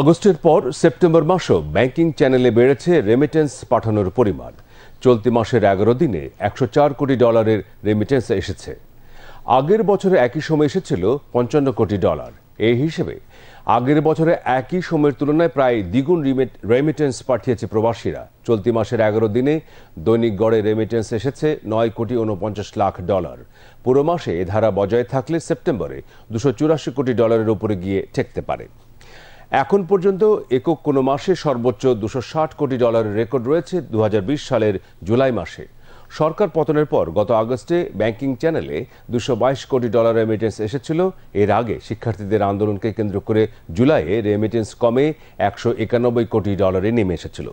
আগস্টের পর সেপ্টেম্বর মাসও ব্যাংকিং চ্যানেলে বেড়েছে রেমিটেন্স পাঠানোর পরিমাণ চলতি মাসের এগারো দিনে একশো চার কোটি ডলারের রেমিটেন্স এসেছে আগের বছরে একই সময় এসেছিল পঞ্চান্ন কোটি ডলার এই হিসেবে আগের বছরে একই সময়ের তুলনায় প্রায় দ্বিগুণ রেমিটেন্স পাঠিয়েছে প্রবাসীরা চলতি মাসের এগারো দিনে দৈনিক গড়ে রেমিটেন্স এসেছে নয় কোটি উনপঞ্চাশ লাখ ডলার পুরো মাসে এ ধারা বজায় থাকলে সেপ্টেম্বরে দুশো চুরাশি কোটি ডলারের উপরে গিয়ে ঠেকতে পারে এখন পর্যন্ত একক কোনো মাসে সর্বোচ্চ দুশো কোটি ডলারের রেকর্ড রয়েছে দু সালের জুলাই মাসে সরকার পতনের পর গত আগস্টে ব্যাংকিং চ্যানেলে দুশো কোটি ডলার রেমিটেন্স এসেছিল এর আগে শিক্ষার্থীদের আন্দোলনকে কেন্দ্র করে জুলাইয়ে রেমিটেন্স কমে একশো কোটি ডলারে নেমে এসেছিল